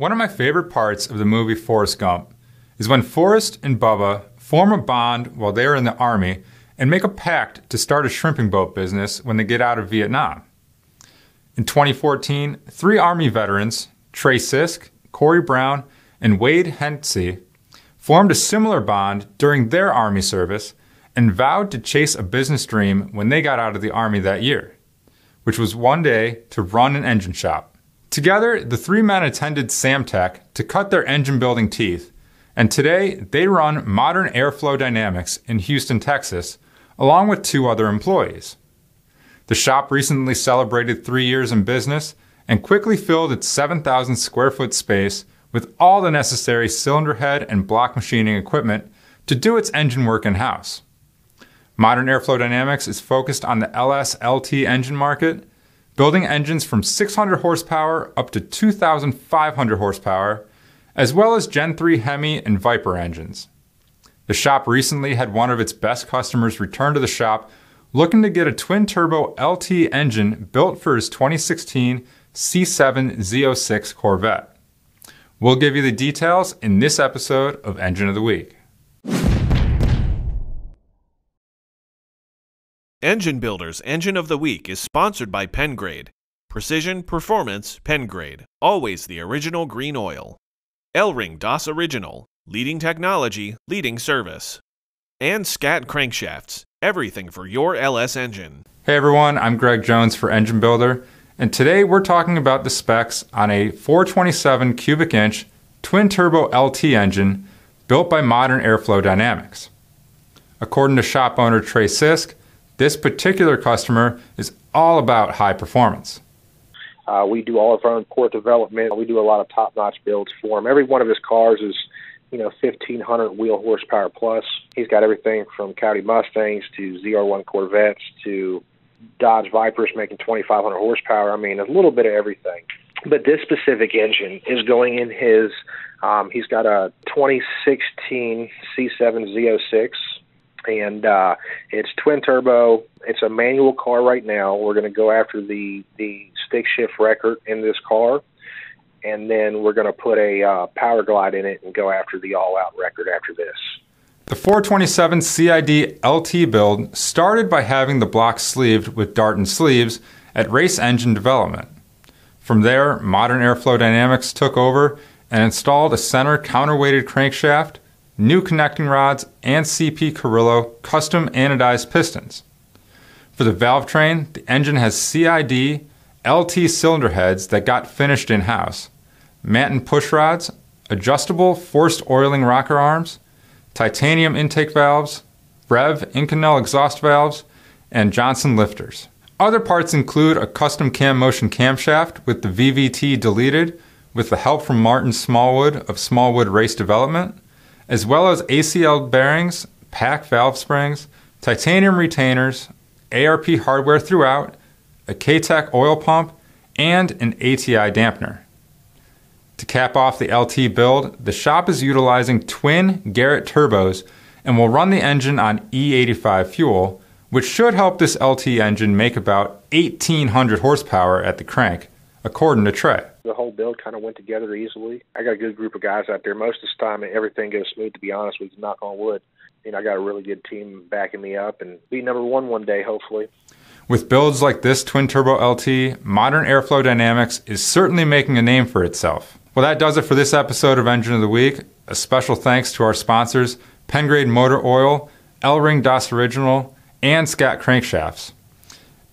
One of my favorite parts of the movie Forrest Gump is when Forrest and Bubba form a bond while they are in the Army and make a pact to start a shrimping boat business when they get out of Vietnam. In 2014, three Army veterans, Trey Sisk, Corey Brown, and Wade Hensey, formed a similar bond during their Army service and vowed to chase a business dream when they got out of the Army that year, which was one day to run an engine shop. Together, the three men attended Samtech to cut their engine building teeth, and today they run Modern Airflow Dynamics in Houston, Texas, along with two other employees. The shop recently celebrated three years in business and quickly filled its 7,000 square foot space with all the necessary cylinder head and block machining equipment to do its engine work in house. Modern Airflow Dynamics is focused on the LS LT engine market building engines from 600 horsepower up to 2,500 horsepower, as well as Gen 3 Hemi and Viper engines. The shop recently had one of its best customers return to the shop looking to get a twin turbo LT engine built for his 2016 C7 Z06 Corvette. We'll give you the details in this episode of Engine of the Week. Engine Builders Engine of the Week is sponsored by Pengrade. Precision Performance Pengrade, always the original green oil. L-Ring DOS Original, leading technology, leading service. And Scat Crankshafts, everything for your LS engine. Hey everyone, I'm Greg Jones for Engine Builder, and today we're talking about the specs on a 427 cubic inch twin turbo LT engine built by Modern Airflow Dynamics. According to shop owner Trey Sisk, this particular customer is all about high performance. Uh, we do all of our own core development. We do a lot of top-notch builds for him. Every one of his cars is, you know, 1,500 wheel horsepower plus. He's got everything from County Mustangs to ZR1 Corvettes to Dodge Vipers making 2,500 horsepower. I mean, a little bit of everything. But this specific engine is going in his. Um, he's got a 2016 C7 Z06 and uh, it's twin turbo. It's a manual car right now. We're going to go after the the stick shift record in this car, and then we're going to put a uh, power glide in it and go after the all out record after this. The 427 CID LT build started by having the block sleeved with Darton sleeves at race engine development. From there, modern airflow dynamics took over and installed a center counterweighted crankshaft new connecting rods, and CP Carrillo custom anodized pistons. For the valve train, the engine has CID LT cylinder heads that got finished in house, Manton push rods, adjustable forced oiling rocker arms, titanium intake valves, Rev Inconel exhaust valves, and Johnson lifters. Other parts include a custom cam motion camshaft with the VVT deleted with the help from Martin Smallwood of Smallwood Race Development, as well as ACL bearings, pack valve springs, titanium retainers, ARP hardware throughout, a KTEC oil pump, and an ATI dampener. To cap off the LT build, the shop is utilizing twin Garrett turbos and will run the engine on E85 fuel, which should help this LT engine make about 1800 horsepower at the crank, according to Trey. The whole build kind of went together easily. I got a good group of guys out there. Most of the time, everything goes smooth, to be honest with you, knock on wood. You know, I got a really good team backing me up and be number one one day, hopefully. With builds like this twin turbo LT, modern airflow dynamics is certainly making a name for itself. Well, that does it for this episode of Engine of the Week. A special thanks to our sponsors, Pengrade Motor Oil, L Ring DOS Original, and Scott Crankshafts.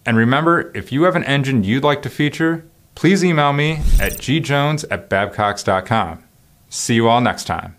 And remember, if you have an engine you'd like to feature, please email me at gjones at babcox.com. See you all next time.